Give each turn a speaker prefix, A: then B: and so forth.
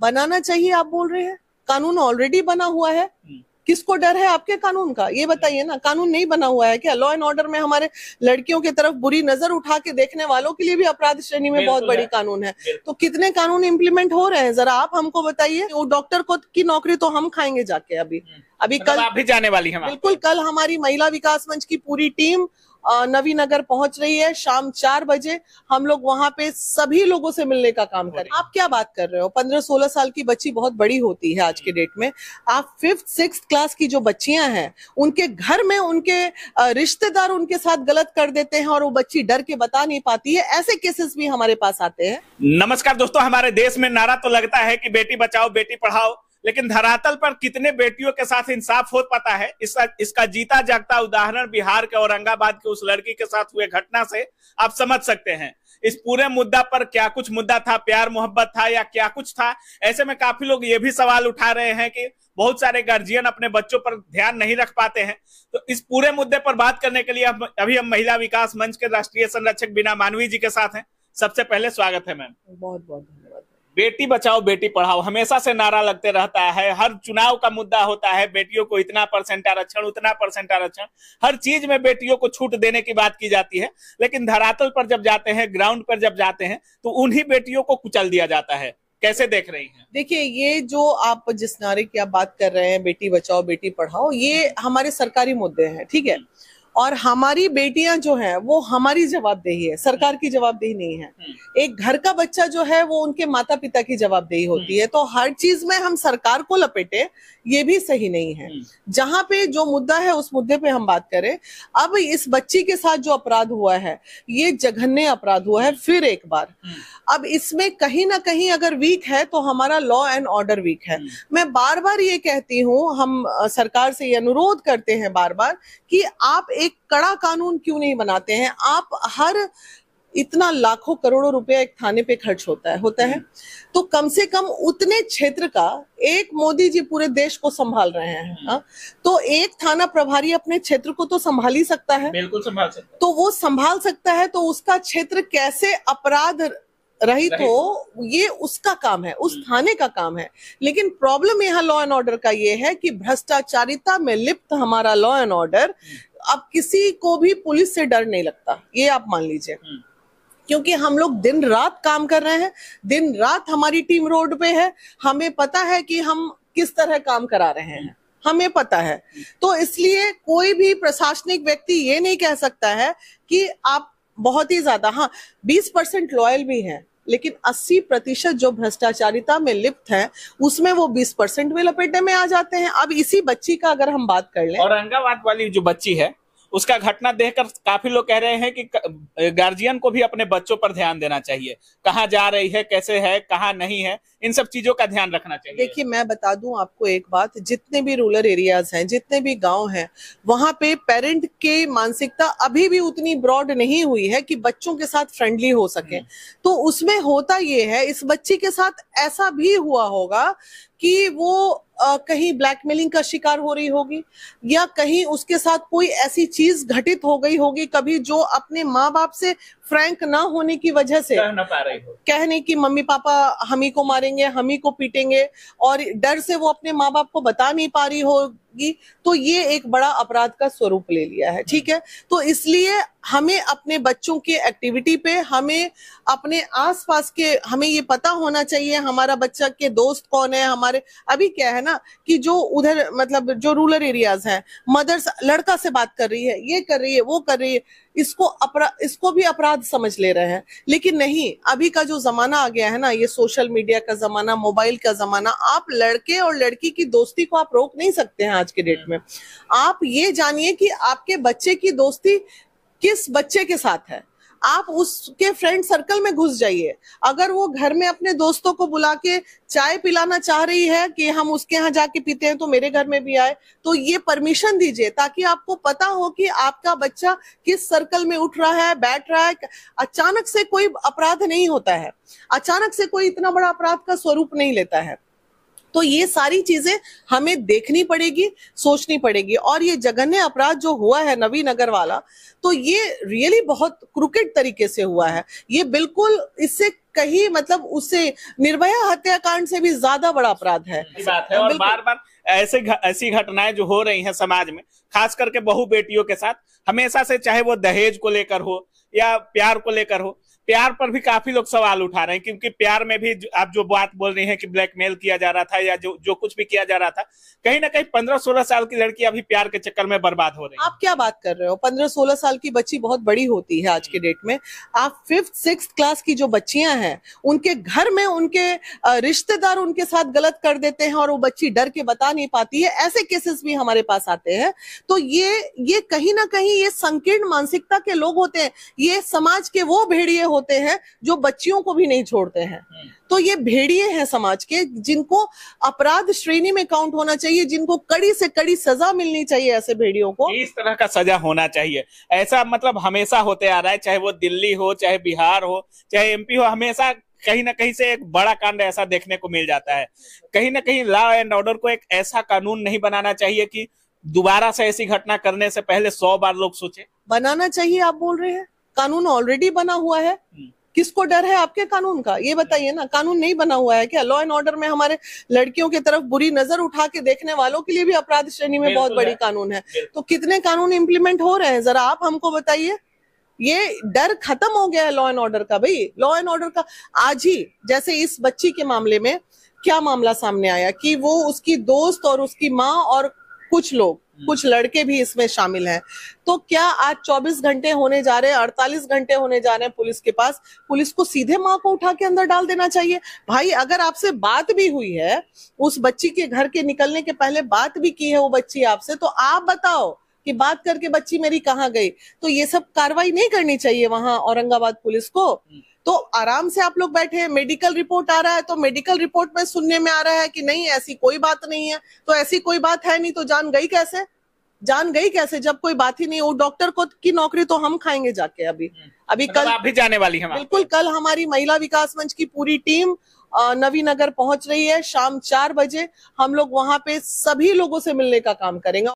A: बनाना चाहिए आप बोल रहे हैं कानून ऑलरेडी बना हुआ है हम्म। किसको डर है आपके कानून का ये बताइए ना कानून नहीं बना हुआ है क्या लॉ एंड ऑर्डर में हमारे लड़कियों की तरफ बुरी नजर उठा के देखने वालों के लिए भी अपराध श्रेणी में बहुत बड़ी कानून है तो कितने कानून इम्प्लीमेंट हो रहे हैं जरा आप हमको बताइए वो डॉक्टर को की नौकरी तो हम खाएंगे जाके अभी हम्म। अभी मतलब कल आप भी जाने वाली है बिल्कुल कल हमारी महिला विकास मंच की पूरी टीम नवी नगर पहुंच रही है शाम चार बजे हम लोग वहां पे सभी लोगों से मिलने का काम करें आप क्या बात कर रहे हो पंद्रह सोलह साल की बच्ची बहुत बड़ी होती है आज के हम्म। डेट में आप फिफ्थ सिक्स क्लास की जो बच्चियां हैं उनके घर में उनके रिश्तेदार उनके साथ गलत कर देते हैं और वो बच्ची डर के बता नहीं पाती है ऐसे केसेस भी हमारे पास आते हैं
B: नमस्कार दोस्तों हमारे देश में नारा तो लगता है की बेटी बचाओ बेटी पढ़ाओ लेकिन धरातल पर कितने बेटियों के साथ इंसाफ हो पाता है इसका इसका जीता जागता उदाहरण बिहार के औरंगाबाद के उस लड़की के साथ हुए घटना से आप समझ सकते हैं इस पूरे मुद्दा पर क्या कुछ मुद्दा था प्यार मोहब्बत था या क्या कुछ था ऐसे में काफी लोग ये भी सवाल उठा रहे हैं कि बहुत सारे गार्जियन अपने बच्चों पर ध्यान नहीं रख पाते हैं तो इस पूरे मुद्दे पर बात करने के लिए अभी हम महिला विकास मंच के राष्ट्रीय संरक्षक बिना मानवी जी के साथ हैं सबसे पहले स्वागत है मैम बहुत बहुत बेटी बचाओ बेटी पढ़ाओ हमेशा से नारा लगते रहता है हर चुनाव का मुद्दा होता है बेटियों को इतना परसेंट आरक्षण उतना परसेंट आरक्षण हर चीज में बेटियों को छूट देने की बात की जाती है लेकिन धरातल पर जब जाते हैं ग्राउंड पर जब जाते हैं तो उन्हीं बेटियों को कुचल दिया जाता है कैसे देख रही
A: हैं देखिए ये जो आप जिस नारे की आप बात कर रहे हैं बेटी बचाओ बेटी पढ़ाओ ये हमारे सरकारी मुद्दे हैं ठीक है थीके? और हमारी बेटियां जो हैं वो हमारी जवाबदेही है सरकार की जवाबदेही नहीं है हम्म। एक घर का बच्चा जो है वो उनके माता पिता की जवाबदेही होती हम्म। है तो हर चीज में हम सरकार को लपेटे ये भी सही नहीं है हम्म। जहां पे जो मुद्दा है उस मुद्दे पे हम बात करें अब इस बच्ची के साथ जो अपराध हुआ है ये जघन्य अपराध हुआ है फिर एक बार अब इसमें कहीं ना कहीं अगर वीक है तो हमारा लॉ एंड ऑर्डर वीक है मैं बार बार ये कहती हूँ हम सरकार से ये अनुरोध करते हैं बार बार कि आप एक एक कड़ा कानून क्यों नहीं बनाते हैं आप हर इतना लाखों करोड़ों रुपया एक थाने पे खर्च होता है होता है तो कम से कम उतने क्षेत्र का एक मोदी जी पूरे देश को संभाल रहे हैं हम्म। हा? तो एक थाना प्रभारी अपने क्षेत्र को तो संभाल ही सकता है बिल्कुल संभाल सकता है तो वो संभाल सकता है तो उसका क्षेत्र कैसे अपराध रहित हो ये उसका काम है उस हम्म। थाने का काम है लेकिन प्रॉब्लम यहाँ लॉ एंड ऑर्डर का ये है कि भ्रष्टाचारिता में लिप्त हमारा लॉ एंड ऑर्डर अब किसी को भी पुलिस से डर नहीं लगता ये आप मान लीजिए हम्म। क्योंकि हम लोग दिन रात काम कर रहे हैं दिन रात हमारी टीम रोड पे है हमें पता है कि हम किस तरह काम करा रहे हैं हमें पता है तो इसलिए कोई भी प्रशासनिक व्यक्ति ये नहीं कह सकता है कि आप बहुत ही ज्यादा हाँ बीस परसेंट लॉयल भी हैं लेकिन 80 प्रतिशत जो भ्रष्टाचारिता में लिप्त है उसमें वो 20 परसेंट में लपेटे में आ जाते हैं अब इसी बच्ची का अगर हम बात कर लें
B: औरंगाबाद वाली जो बच्ची है उसका घटना देखकर काफी लोग कह रहे हैं कि गार्जियन को भी अपने बच्चों पर ध्यान देना चाहिए कहाँ जा रही है कैसे है कहाँ नहीं है इन सब चीजों का ध्यान रखना चाहिए
A: देखिए मैं बता दूं आपको एक बात जितने भी रूरल एरियाज हैं जितने भी गांव हैं वहां पे पेरेंट के मानसिकता अभी भी उतनी ब्रॉड नहीं हुई है कि बच्चों के साथ फ्रेंडली हो सके हम्म। तो उसमें होता ये है इस बच्ची के साथ ऐसा भी हुआ होगा कि वो आ, कहीं ब्लैकमेलिंग का शिकार हो रही होगी या कहीं उसके साथ कोई ऐसी चीज घटित हो गई होगी कभी जो अपने माँ बाप से फ्रैंक ना होने की वजह से कह ना पा रही हो कहने की मम्मी पापा हम ही को मारेंगे हम ही को पीटेंगे और डर से वो अपने माँ बाप को बता नहीं पा रही हो की तो ये एक बड़ा अपराध का स्वरूप ले लिया है ठीक है तो इसलिए हमें अपने बच्चों के एक्टिविटी पे हमें अपने आसपास के हमें ये पता होना चाहिए हमारा बच्चा के दोस्त कौन है हमारे अभी क्या है ना कि जो उधर मतलब जो रूरल एरियाज हैं मदर्स लड़का से बात कर रही है ये कर रही है वो कर रही है इसको अपरा इसको भी अपराध समझ ले रहे हैं लेकिन नहीं अभी का जो जमाना आ गया है ना ये सोशल मीडिया का जमाना मोबाइल का जमाना आप लड़के और लड़की की दोस्ती को आप रोक नहीं सकते हैं आज के डेट में आप ये जानिए कि आपके बच्चे की दोस्ती किस बच्चे के साथ है आप उसके फ्रेंड सर्कल में घुस जाइए अगर वो घर में अपने दोस्तों को बुला के चाय पिलाना चाह रही है कि हम उसके यहाँ जाके पीते हैं तो मेरे घर में भी आए तो ये परमिशन दीजिए ताकि आपको पता हो कि आपका बच्चा किस सर्कल में उठ रहा है बैठ रहा है अचानक से कोई अपराध नहीं होता है अचानक से कोई इतना बड़ा अपराध का स्वरूप नहीं लेता है तो ये सारी चीजें हमें देखनी पड़ेगी सोचनी पड़ेगी और ये जघन्य अपराध जो हुआ है नवीन वाला तो ये रियली बहुत क्रुकेट तरीके से हुआ है ये बिल्कुल इससे कहीं मतलब उससे निर्भया हत्याकांड से भी ज्यादा बड़ा अपराध है
B: बात है और बार बार ऐसे ऐसी घटनाएं जो हो रही हैं समाज में खास करके बहु बेटियों के साथ हमेशा से चाहे वो दहेज को लेकर हो या प्यार को लेकर हो प्यार पर भी काफी लोग सवाल उठा रहे हैं क्योंकि प्यार में भी आप जो बात बोल रही हैं कि ब्लैकमेल किया जा रहा था या जो जो कुछ भी किया जा रहा था कहीं ना कहीं पंद्रह सोलह साल की लड़की अभी प्यार के
A: चक्कर में बर्बाद हो रही है आप क्या बात कर रहे हो पंद्रह सोलह साल की बच्ची बहुत बड़ी होती है आज के हम्म। डेट में आप फिफ्थ सिक्स क्लास की जो बच्चियां हैं उनके घर में उनके रिश्तेदार उनके साथ गलत कर देते हैं और वो बच्ची डर के बता नहीं पाती है ऐसे केसेस भी हमारे पास आते हैं तो ये ये कहीं ना कहीं ये संकीर्ण मानसिकता के लोग होते हैं ये समाज के वो भेड़िए होते हैं जो बच्चियों को भी नहीं छोड़ते हैं हम्म। तो ये भेड़िए हैं समाज के जिनको अपराध श्रेणी में काउंट होना चाहिए जिनको कड़ी से कड़ी सजा मिलनी चाहिए ऐसे भेड़ियों को इस
B: तरह का सजा होना चाहिए ऐसा मतलब हमेशा होते आ रहा है चाहे वो दिल्ली हो चाहे बिहार हो चाहे एमपी हो हमेशा कहीं ना कहीं से एक बड़ा कांड ऐसा देखने को मिल जाता है कहीं ना कहीं लॉ एंड ऑर्डर को एक ऐसा कानून नहीं बनाना चाहिए कि दोबारा से ऐसी घटना करने से पहले सौ बार लोग सोचे
A: बनाना चाहिए आप बोल रहे हैं कानून ऑलरेडी बना हुआ है हम्म। किसको डर है आपके कानून का ये बताइए ना कानून नहीं बना हुआ है क्या लॉ एंड ऑर्डर में हमारे लड़कियों की तरफ बुरी नजर उठा के देखने वालों के लिए भी अपराध श्रेणी में बहुत बड़ी कानून है तो कितने कानून इम्प्लीमेंट हो रहे हैं जरा आप हमको बताइए ये डर खत्म हो गया है लॉ एंड ऑर्डर का भाई लॉ एंड ऑर्डर का आज ही जैसे इस बच्ची के मामले में क्या मामला सामने आया कि वो उसकी दोस्त और उसकी माँ और कुछ लोग हम्म। कुछ लड़के भी इसमें शामिल हैं तो क्या आज 24 घंटे होने जा रहे हैं 48 घंटे होने जा रहे हैं पुलिस के पास पुलिस को सीधे माँ को उठा के अंदर डाल देना चाहिए भाई अगर आपसे बात भी हुई है उस बच्ची के घर के निकलने के पहले बात भी की है वो बच्ची आपसे तो आप बताओ कि बात करके बच्ची मेरी कहाँ गई तो ये सब कार्रवाई नहीं करनी चाहिए वहां औरंगाबाद पुलिस को हम्म। तो आराम से आप लोग बैठे हैं मेडिकल रिपोर्ट आ रहा है तो मेडिकल रिपोर्ट में सुनने में आ रहा है कि नहीं ऐसी कोई बात नहीं है तो ऐसी कोई बात है नहीं तो जान गई कैसे जान गई कैसे जब कोई बात ही नहीं वो डॉक्टर को की नौकरी तो हम खाएंगे जाके अभी हम्म। अभी मतलब कल आप भी जाने वाली है बिल्कुल कल हमारी महिला विकास मंच की पूरी टीम नवी नगर पहुंच रही है शाम चार बजे हम लोग वहां पे सभी लोगों से मिलने का काम करेंगे